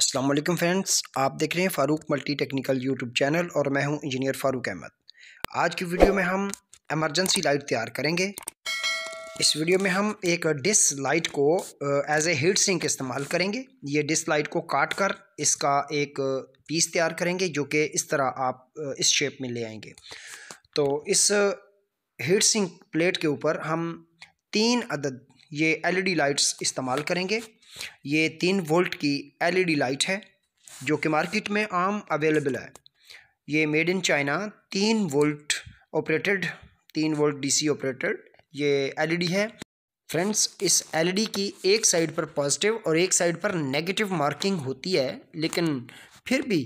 Aslam friends आप देख रहे हैं Farooq multi technical YouTube channel और मैं हूं इंजीनियर फ़ारूक अहमद आज की वीडियो में हम एमरजेंसी लाइट तैयार करेंगे इस वीडियो में हम एक डिस लाइट को एज ए हीट सिंक इस्तेमाल करेंगे ये डिस लाइट को काट कर इसका एक पीस तैयार करेंगे जो कि इस तरह आप इस शेप में ले आएंगे तो इस हीट सिंक प्लेट के ऊपर हम तीन अदद ये एलईडी लाइट्स e इस्तेमाल करेंगे ये तीन वोल्ट की एलईडी लाइट e है जो कि मार्केट में आम अवेलेबल है ये मेड इन चाइना तीन वोल्ट ऑपरेटेड तीन वोल्ट डीसी ऑपरेटेड ये एलईडी e है फ्रेंड्स इस एलईडी की एक साइड पर पॉजिटिव और एक साइड पर नेगेटिव मार्किंग होती है लेकिन फिर भी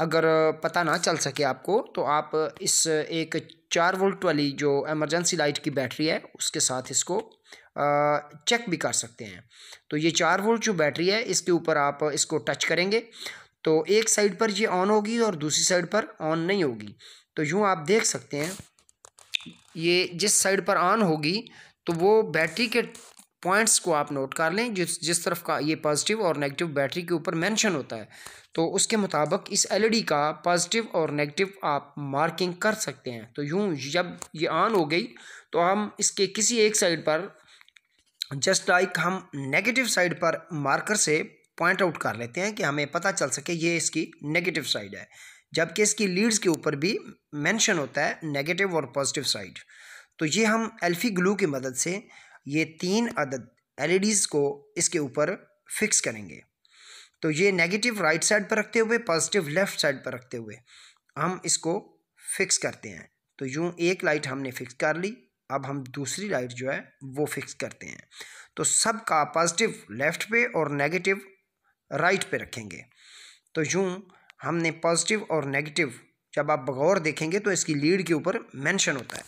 अगर पता ना चल सके आपको तो आप इस एक चार वोल्ट वाली जो एमरजेंसी लाइट की बैटरी है उसके साथ इसको चेक भी कर सकते हैं तो ये चार वोल्ट जो बैटरी है इसके ऊपर आप इसको टच करेंगे तो एक साइड पर ये ऑन होगी और दूसरी साइड पर ऑन नहीं होगी तो यूँ आप देख सकते हैं ये जिस साइड पर ऑन होगी तो वो बैटरी के पॉइंट्स को आप नोट कर लें जिस जिस तरफ का ये पॉजिटिव और नेगेटिव बैटरी के ऊपर मेंशन होता है तो उसके मुताबिक इस एलईडी का पॉजिटिव और नेगेटिव आप मार्किंग कर सकते हैं तो यूँ जब ये ऑन हो गई तो हम इसके किसी एक साइड पर जस्ट लाइक हम नेगेटिव साइड पर मार्कर से पॉइंट आउट कर लेते हैं कि हमें पता चल सके ये इसकी नेगेटिव साइड है जबकि इसकी लीड्स के ऊपर भी मेंशन होता है नेगेटिव और पॉजिटिव साइड तो ये हम एल्फी ग्लू की मदद से ये तीन अदद एल e को इसके ऊपर फिक्स करेंगे तो ये नेगेटिव राइट साइड पर रखते हुए पॉजिटिव लेफ़्ट साइड पर रखते हुए हम इसको फिक्स करते हैं तो यूँ एक लाइट हमने फिक्स कर ली अब हम दूसरी लाइट जो है वो फिक्स करते हैं तो सब का पॉजिटिव लेफ़्ट पे और नेगेटिव राइट पे रखेंगे तो यूँ हमने पॉजिटिव और नेगेटिव जब आप बगौर देखेंगे तो इसकी लीड के ऊपर मेंशन होता है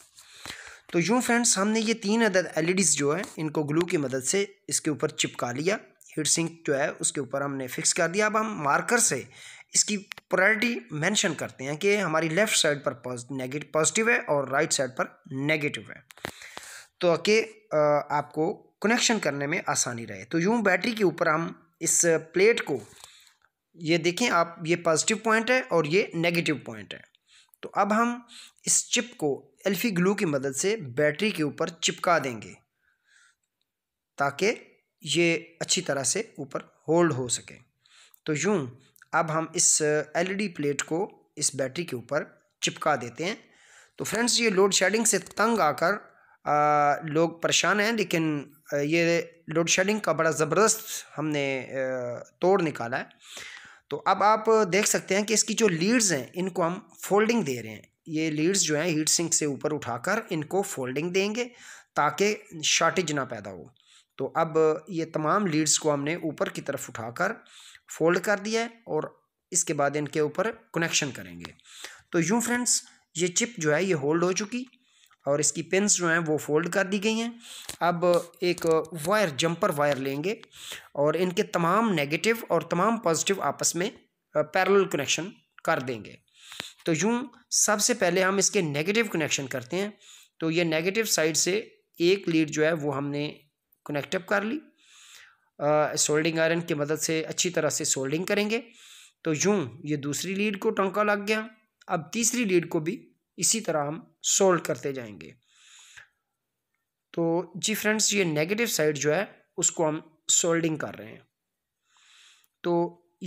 तो यूँ फ्रेंड्स हमने ये तीन अदद एल e जो है इनको ग्लू की मदद से इसके ऊपर चिपका लिया हीट सिंक जो है उसके ऊपर हमने फिक्स कर दिया अब हम मार्कर से इसकी प्रायोरिटी मेंशन करते हैं कि हमारी लेफ़्ट साइड पर नेगेटिव पॉजिटिव है और राइट साइड पर नेगेटिव है तो कि आपको कनेक्शन करने में आसानी रहे तो यूँ बैटरी के ऊपर हम इस प्लेट को ये देखें आप ये पॉजिटिव पॉइंट है और ये नेगेटिव पॉइंट है तो अब हम इस चिप को एल्फी ग्लू की मदद से बैटरी के ऊपर चिपका देंगे ताकि ये अच्छी तरह से ऊपर होल्ड हो सके तो यूँ अब हम इस एलईडी प्लेट e को इस बैटरी के ऊपर चिपका देते हैं तो फ्रेंड्स ये लोड शेडिंग से तंग आकर आ, लोग परेशान हैं लेकिन ये लोड शेडिंग का बड़ा ज़बरदस्त हमने तोड़ निकाला है तो अब आप देख सकते हैं कि इसकी जो लीड्स हैं इनको हम फोल्डिंग दे रहे हैं ये लीड्स जो हैं हीट सिंक से ऊपर उठाकर इनको फोल्डिंग देंगे ताकि शॉर्टेज ना पैदा हो तो अब ये तमाम लीड्स को हमने ऊपर की तरफ उठाकर फोल्ड कर दिया है और इसके बाद इनके ऊपर कनेक्शन करेंगे तो यूँ फ्रेंड्स ये चिप जो है ये होल्ड हो चुकी और इसकी पिनस जो हैं वो फोल्ड कर दी गई हैं अब एक वायर जंपर वायर लेंगे और इनके तमाम नेगेटिव और तमाम पॉजिटिव आपस में पैरेलल कनेक्शन कर देंगे तो यूँ सबसे पहले हम इसके नेगेटिव कनेक्शन करते हैं तो ये नेगेटिव साइड से एक लीड जो है वो हमने कनेक्टअप कर ली सोल्डिंग आयरन की मदद से अच्छी तरह से सोल्डिंग करेंगे तो यूँ ये दूसरी लीड को टंका लग गया अब तीसरी लीड को भी इसी तरह हम सोल्ड करते जाएंगे तो जी फ्रेंड्स ये नेगेटिव साइड जो है उसको हम सोल्डिंग कर रहे हैं तो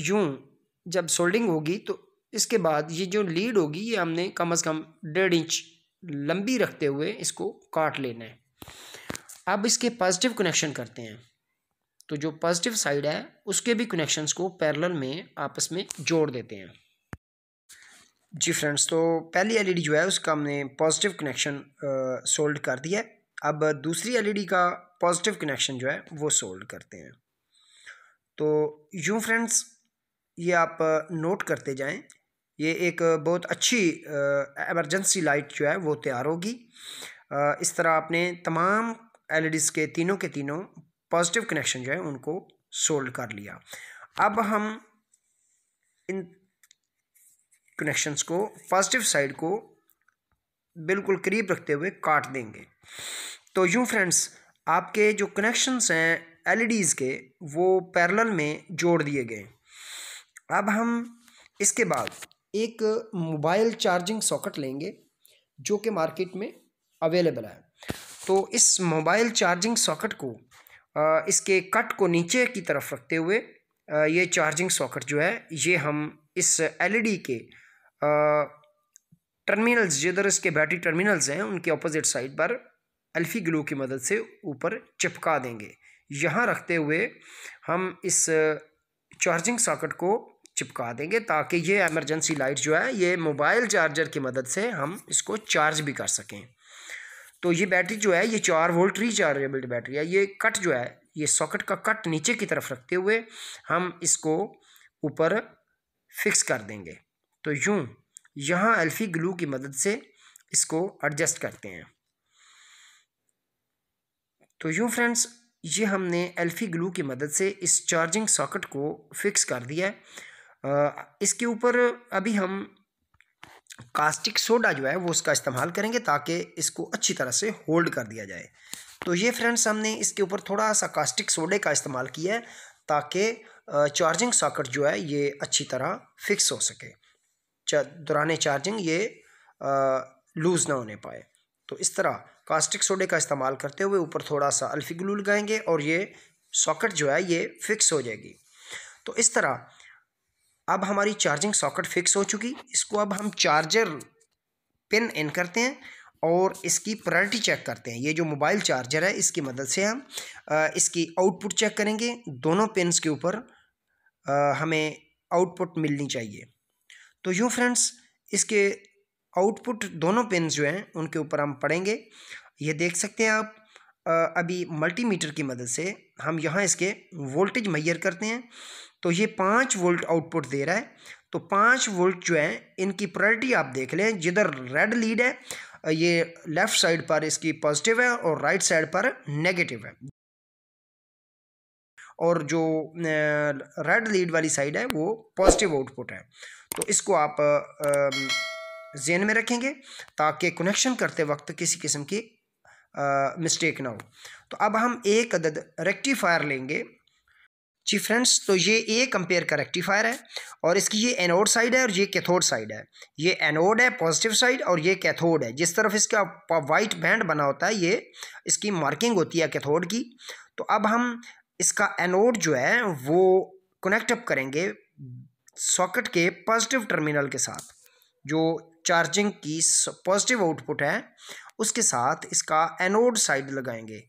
यूँ जब सोल्डिंग होगी तो इसके बाद ये जो लीड होगी ये हमने कम अज़ कम डेढ़ इंच लंबी रखते हुए इसको काट लेना है अब इसके पॉजिटिव कनेक्शन करते हैं तो जो पॉजिटिव साइड है उसके भी कनेक्शंस को पैरेलल में आपस में जोड़ देते हैं जी फ्रेंड्स तो पहली एलईडी जो है उसका हमने पॉजिटिव कनेक्शन सोल्ड कर दिया है अब दूसरी एलईडी का पॉजिटिव कनेक्शन जो है वो सोल्ड करते हैं तो यूँ फ्रेंड्स ये आप नोट करते जाएं ये एक बहुत अच्छी एमरजेंसी लाइट जो है वो तैयार होगी इस तरह आपने तमाम एल e के तीनों के तीनों पॉजिटिव कनेक्शन जो है उनको सोल्ड कर लिया अब हम इन कनेक्शंस को पॉजिटिव साइड को बिल्कुल करीब रखते हुए काट देंगे तो यूँ फ्रेंड्स आपके जो कनेक्शंस हैं एलईडीज़ e के वो पैरेलल में जोड़ दिए गए अब हम इसके बाद एक मोबाइल चार्जिंग सॉकेट लेंगे जो कि मार्केट में अवेलेबल है तो इस मोबाइल चार्जिंग सॉकेट को इसके कट को नीचे की तरफ रखते हुए ये चार्जिंग सॉकेट जो है ये हम इस एलईडी के टर्मिनल्स जिधर इसके बैटरी टर्मिनल्स हैं उनके अपोजिट साइड पर एल्फी ग्लू की मदद से ऊपर चिपका देंगे यहाँ रखते हुए हम इस चार्जिंग सॉकेट को चिपका देंगे ताकि ये एमरजेंसी लाइट जो है ये मोबाइल चार्जर की मदद से हम इसको चार्ज भी कर सकें तो ये बैटरी जो है ये चार वोल्ट रिचार्जेबल बैटरी है ये कट जो है ये सॉकेट का कट नीचे की तरफ रखते हुए हम इसको ऊपर फिक्स कर देंगे तो यूँ यहाँ एल्फी ग्लू की मदद से इसको एडजस्ट करते हैं तो यूँ फ्रेंड्स ये हमने एल्फी ग्लू की मदद से इस चार्जिंग सॉकेट को फिक्स कर दिया है इसके ऊपर अभी हम कास्टिक सोडा जो है वो उसका इस्तेमाल करेंगे ताकि इसको अच्छी तरह से होल्ड कर दिया जाए तो ये फ्रेंड्स हमने इसके ऊपर थोड़ा सा कास्टिक सोडे का इस्तेमाल किया है ताकि चार्जिंग सॉकेट जो है ये अच्छी तरह फिक्स हो सके दौरान चार्जिंग ये लूज़ ना होने पाए तो इस तरह कास्टिक सोडे का इस्तेमाल करते हुए ऊपर थोड़ा सा अल्फी ग्लू लगाएंगे और ये सॉकेट जो है ये फिक्स हो जाएगी तो इस तरह अब हमारी चार्जिंग सॉकेट फिक्स हो चुकी इसको अब हम चार्जर पिन इन करते हैं और इसकी प्रायरिटी चेक करते हैं ये जो मोबाइल चार्जर है इसकी मदद से हम इसकी आउटपुट चेक करेंगे दोनों पिनस के ऊपर हमें आउटपुट मिलनी चाहिए तो यूँ फ्रेंड्स इसके आउटपुट दोनों पिन जो हैं उनके ऊपर हम पढ़ेंगे ये देख सकते हैं आप अभी मल्टीमीटर की मदद से हम यहाँ इसके वोल्टेज मैयर करते हैं तो ये पाँच वोल्ट आउटपुट दे रहा है तो पाँच वोल्ट जो है इनकी प्रायोरिटी आप देख लें जिधर रेड लीड है ये लेफ़्ट साइड पर इसकी पॉजिटिव है और राइट साइड पर नेगेटिव है और जो रेड लीड वाली साइड है वो पॉजिटिव आउटपुट है तो इसको आप जेन में रखेंगे ताकि कनेक्शन करते वक्त किसी किस्म की मिस्टेक ना हो तो अब हम एक अदद रेक्टिफायर लेंगे जी फ्रेंड्स तो ये ए कंपेयर का रेक्टिफायर है और इसकी ये एनोड साइड है और ये कैथोड साइड है ये एनोड है पॉजिटिव साइड और ये कैथोड है जिस तरफ इसका वाइट बैंड बना होता है ये इसकी मार्किंग होती है कैथोड की तो अब हम इसका एनोड जो है वो कनेक्ट अप करेंगे सॉकेट के पॉजिटिव टर्मिनल के साथ जो चार्जिंग की पॉजिटिव आउटपुट है उसके साथ इसका एनोड साइड लगाएंगे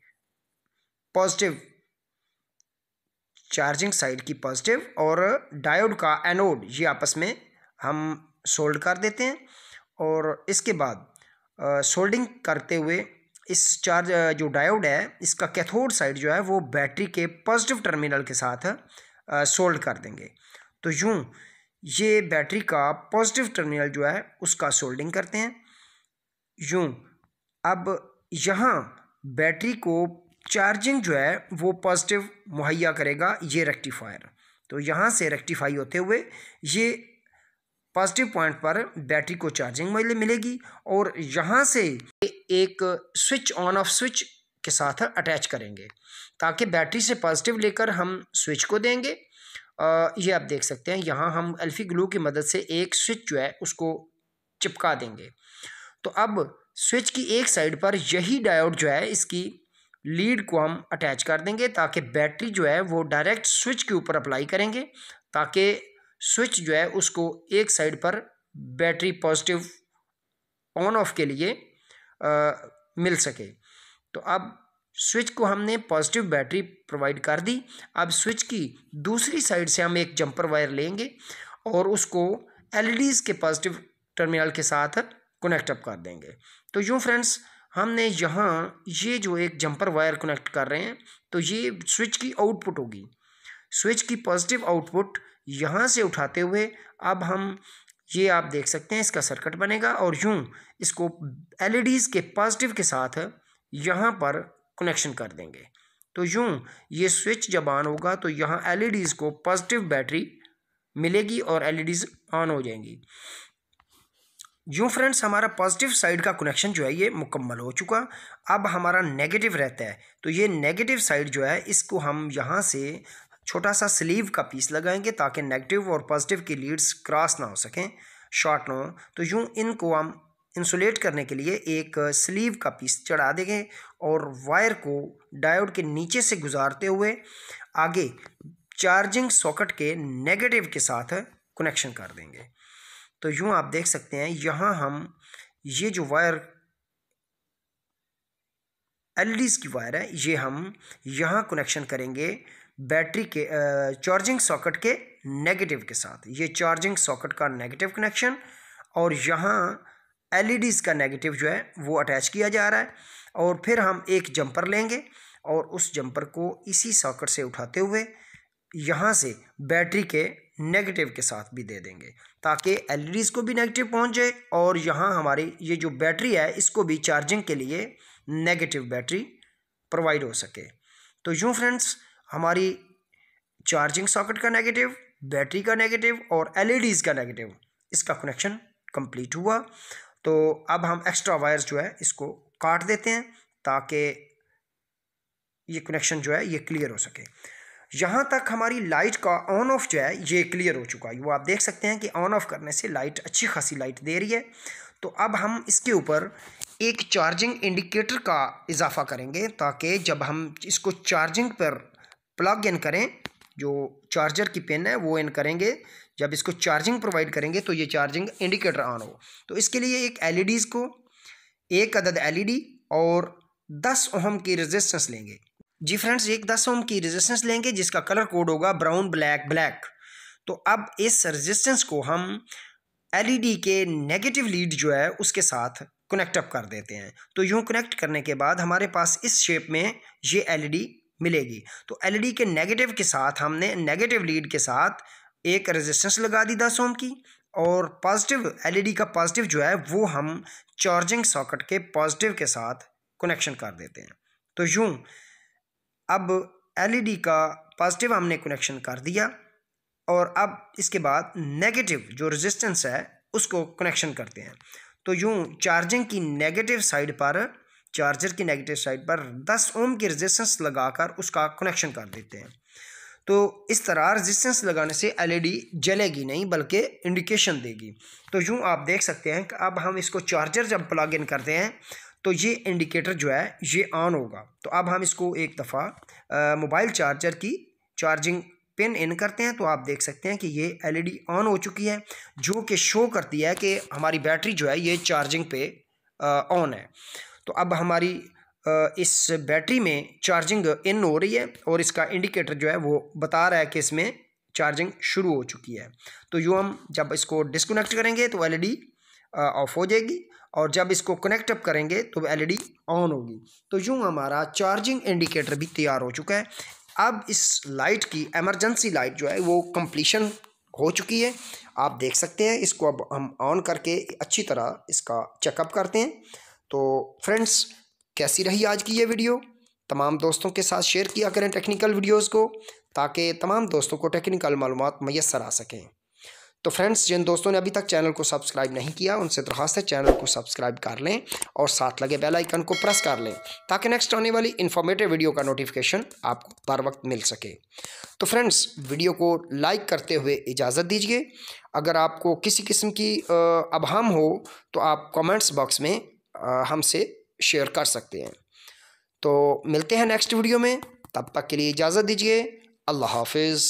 पॉजिटिव चार्जिंग साइड की पॉजिटिव और डायोड का एनोड ये आपस में हम सोल्ड कर देते हैं और इसके बाद सोल्डिंग करते हुए इस चार्ज जो डायोड है इसका कैथोड साइड जो है वो बैटरी के पॉजिटिव टर्मिनल के साथ सोल्ड कर देंगे तो यूँ ये बैटरी का पॉजिटिव टर्मिनल जो है उसका सोल्डिंग करते हैं यूँ अब यहाँ बैटरी को चार्जिंग जो है वो पॉजिटिव मुहैया करेगा ये रेक्टिफायर तो यहाँ से रेक्टिफाई होते हुए ये पॉजिटिव पॉइंट पर बैटरी को चार्जिंग मिलेगी और यहाँ से एक स्विच ऑन ऑफ स्विच के साथ अटैच करेंगे ताकि बैटरी से पॉजिटिव लेकर हम स्विच को देंगे आ, ये आप देख सकते हैं यहाँ हम एल्फी ग्लू की मदद से एक स्विच जो है उसको चिपका देंगे तो अब स्विच की एक साइड पर यही डायोड जो है इसकी लीड को हम अटैच कर देंगे ताकि बैटरी जो है वो डायरेक्ट स्विच के ऊपर अप्लाई करेंगे ताकि स्विच जो है उसको एक साइड पर बैटरी पॉजिटिव ऑन ऑफ के लिए आ, मिल सके तो अब स्विच को हमने पॉजिटिव बैटरी प्रोवाइड कर दी अब स्विच की दूसरी साइड से हम एक जंपर वायर लेंगे और उसको एलईडीज़ के पॉजिटिव टर्मिनल के साथ कनेक्ट अप कर देंगे तो यूँ फ्रेंड्स हमने यहाँ ये जो एक जंपर वायर कनेक्ट कर रहे हैं तो ये स्विच की आउटपुट होगी स्विच की पॉजिटिव आउटपुट यहाँ से उठाते हुए अब हम ये आप देख सकते हैं इसका सर्किट बनेगा और यूँ इसको एल के पॉजिटिव के साथ यहाँ पर कनेक्शन कर देंगे तो यूँ ये स्विच जब ऑन होगा तो यहाँ एल को पॉजिटिव बैटरी मिलेगी और एल ऑन हो जाएंगी यूँ फ्रेंड्स हमारा पॉजिटिव साइड का कनेक्शन जो है ये मुकम्मल हो चुका अब हमारा नेगेटिव रहता है तो ये नेगेटिव साइड जो है इसको हम यहाँ से छोटा सा स्लीव का पीस लगाएंगे ताकि नेगेटिव और पॉजिटिव की लीड्स क्रॉस ना हो सकें शॉर्ट ना हो तो यूँ इनको हम इंसुलेट करने के लिए एक स्लीव का पीस चढ़ा देंगे और वायर को डायोड के नीचे से गुजारते हुए आगे चार्जिंग सॉकेट के नेगेटिव के साथ कनेक्शन कर देंगे तो यूँ आप देख सकते हैं यहाँ हम ये जो वायर एल की वायर है ये हम यहाँ कनेक्शन करेंगे बैटरी के चार्जिंग सॉकेट के नेगेटिव के साथ ये चार्जिंग सॉकेट का नेगेटिव कनेक्शन और यहाँ एल का नेगेटिव जो है वो अटैच किया जा रहा है और फिर हम एक जंपर लेंगे और उस जंपर को इसी सॉकेट से उठाते हुए यहाँ से बैटरी के नेगेटिव के साथ भी दे देंगे ताकि एल e को भी नेगेटिव पहुँचे और यहाँ हमारी ये जो बैटरी है इसको भी चार्जिंग के लिए नेगेटिव बैटरी प्रोवाइड हो सके तो यूँ फ्रेंड्स हमारी चार्जिंग सॉकेट का नेगेटिव बैटरी का नेगेटिव और एलईडीज़ e का नेगेटिव इसका कनेक्शन कंप्लीट हुआ तो अब हम एक्स्ट्रा वायर्स जो है इसको काट देते हैं ताकि ये कनेक्शन जो है ये क्लियर हो सके यहाँ तक हमारी लाइट का ऑन ऑफ जो है ये क्लियर हो चुका है वो आप देख सकते हैं कि ऑन ऑफ करने से लाइट अच्छी खासी लाइट दे रही है तो अब हम इसके ऊपर एक चार्जिंग इंडिकेटर का इजाफा करेंगे ताकि जब हम इसको चार्जिंग पर प्लग इन करें जो चार्जर की पिन है वो इन करेंगे जब इसको चार्जिंग प्रोवाइड करेंगे तो ये चार्जिंग इंडिकेटर ऑन हो तो इसके लिए एक एल को एक अदद एल और दस ओहम की रेजिस्टेंस लेंगे जी फ्रेंड्स एक दस ओम की रेजिस्टेंस लेंगे जिसका कलर कोड होगा ब्राउन ब्लैक ब्लैक तो अब इस रेजिस्टेंस को हम एलईडी के नेगेटिव लीड जो है उसके साथ कनेक्ट अप कर देते हैं तो यूँ कनेक्ट करने के बाद हमारे पास इस शेप में ये एलईडी मिलेगी तो एलईडी के नेगेटिव के साथ हमने नेगेटिव लीड के साथ एक रेजिस्टेंस लगा दी दस ओम की और पॉजिटिव एलईडी का पॉजिटिव जो है वो हम चार्जिंग सॉकेट के पॉजिटिव के साथ कनेक्शन कर देते हैं तो यूँ अब एलईडी e का पॉजिटिव हमने कनेक्शन कर दिया और अब इसके बाद नेगेटिव जो रेजिस्टेंस है उसको कनेक्शन करते हैं तो यूँ चार्जिंग की नेगेटिव साइड पर चार्जर की नेगेटिव साइड पर 10 ओम की रेजिस्टेंस लगाकर उसका कनेक्शन कर देते हैं तो इस तरह रेजिस्टेंस लगाने से एलईडी e जलेगी नहीं बल्कि इंडिकेशन देगी तो यूँ आप देख सकते हैं कि अब हम इसको चार्जर जब प्लग इन करते हैं तो ये इंडिकेटर जो है ये ऑन होगा तो अब हम इसको एक दफ़ा मोबाइल चार्जर की चार्जिंग पिन इन करते हैं तो आप देख सकते हैं कि ये एलईडी ऑन e हो चुकी है जो कि शो करती है कि हमारी बैटरी जो है ये चार्जिंग पे ऑन है तो अब हमारी इस बैटरी में चार्जिंग इन हो रही है और इसका इंडिकेटर जो है वो बता रहा है कि इसमें चार्जिंग शुरू हो चुकी है तो यूँ हम जब इसको डिसकनेक्ट करेंगे तो एल ऑफ e हो जाएगी और जब इसको कनेक्ट अप करेंगे तो एलईडी ऑन e होगी तो यूँ हमारा चार्जिंग इंडिकेटर भी तैयार हो चुका है अब इस लाइट की एमरजेंसी लाइट जो है वो कम्प्लीशन हो चुकी है आप देख सकते हैं इसको अब हम ऑन करके अच्छी तरह इसका चेकअप करते हैं तो फ्रेंड्स कैसी रही आज की ये वीडियो तमाम दोस्तों के साथ शेयर किया करें टेक्निकल वीडियोज़ को ताकि तमाम दोस्तों को टेक्निकल मालूम मैसर आ सकें तो फ्रेंड्स जिन दोस्तों ने अभी तक चैनल को सब्सक्राइब नहीं किया उनसे दरखास्त है चैनल को सब्सक्राइब कर लें और साथ लगे बेल आइकन को प्रेस कर लें ताकि नेक्स्ट आने वाली इन्फॉर्मेटिव वीडियो का नोटिफिकेशन आपको बार वक्त मिल सके तो फ्रेंड्स वीडियो को लाइक करते हुए इजाज़त दीजिए अगर आपको किसी किस्म की अबहम हो तो आप कॉमेंट्स बॉक्स में हमसे शेयर कर सकते हैं तो मिलते हैं नेक्स्ट वीडियो में तब तक के लिए इजाज़त दीजिए अल्लाह हाफिज़